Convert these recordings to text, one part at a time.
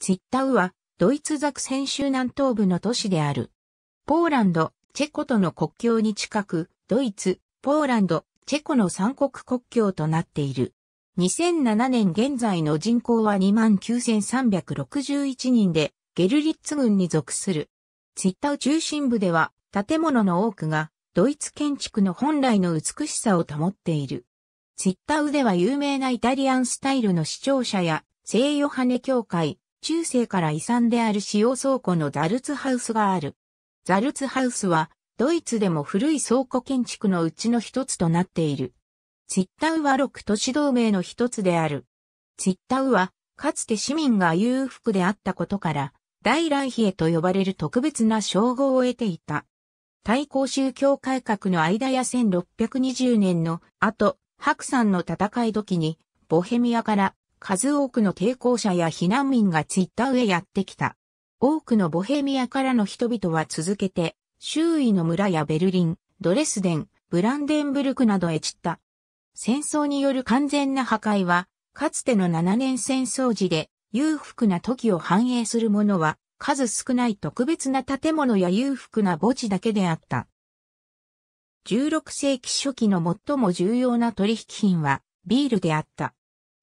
ツィッタウは、ドイツザクセン州南東部の都市である。ポーランド、チェコとの国境に近く、ドイツ、ポーランド、チェコの三国国境となっている。2007年現在の人口は29,361人で、ゲルリッツ軍に属する。ツィッタウ中心部では、建物の多くが、ドイツ建築の本来の美しさを保っている。ツィッタウでは有名なイタリアンスタイルの視聴者や、聖ヨハネ教会、中世から遺産である使用倉庫のザルツハウスがある。ザルツハウスは、ドイツでも古い倉庫建築のうちの一つとなっている。ツィッタウは六都市同盟の一つである。ツィッタウは、かつて市民が裕福であったことから、大来比へと呼ばれる特別な称号を得ていた。対抗宗教改革の間や1620年の後、白山の戦い時に、ボヘミアから数多くの抵抗者や避難民がツイッターへやってきた。多くのボヘミアからの人々は続けて、周囲の村やベルリン、ドレスデン、ブランデンブルクなどへ散った。戦争による完全な破壊は、かつての7年戦争時で裕福な時を反映するものは、数少ない特別な建物や裕福な墓地だけであった。16世紀初期の最も重要な取引品は、ビールであった。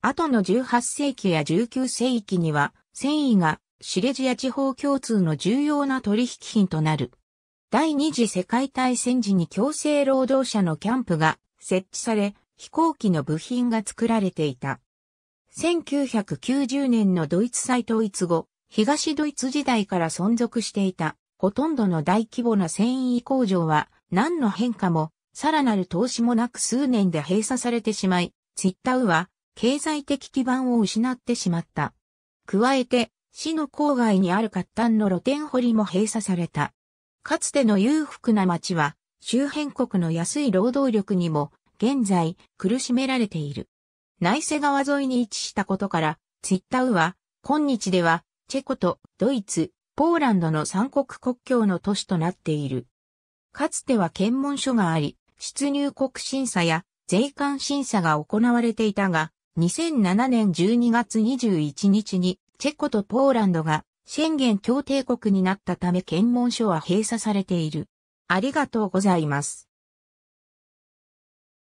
後の18世紀や19世紀には、繊維がシレジア地方共通の重要な取引品となる。第二次世界大戦時に強制労働者のキャンプが設置され、飛行機の部品が作られていた。1990年のドイツ再統一後、東ドイツ時代から存続していた、ほとんどの大規模な繊維工場は、何の変化も、さらなる投資もなく数年で閉鎖されてしまい、ツイッタウは、経済的基盤を失ってしまった。加えて、市の郊外にある活端の露天掘りも閉鎖された。かつての裕福な町は、周辺国の安い労働力にも、現在、苦しめられている。内瀬川沿いに位置したことから、ツイッタウは、今日では、チェコとドイツ、ポーランドの三国国境の都市となっている。かつては検問所があり、出入国審査や税関審査が行われていたが、2007年12月21日にチェコとポーランドが宣言協定国になったため検問所は閉鎖されている。ありがとうございます。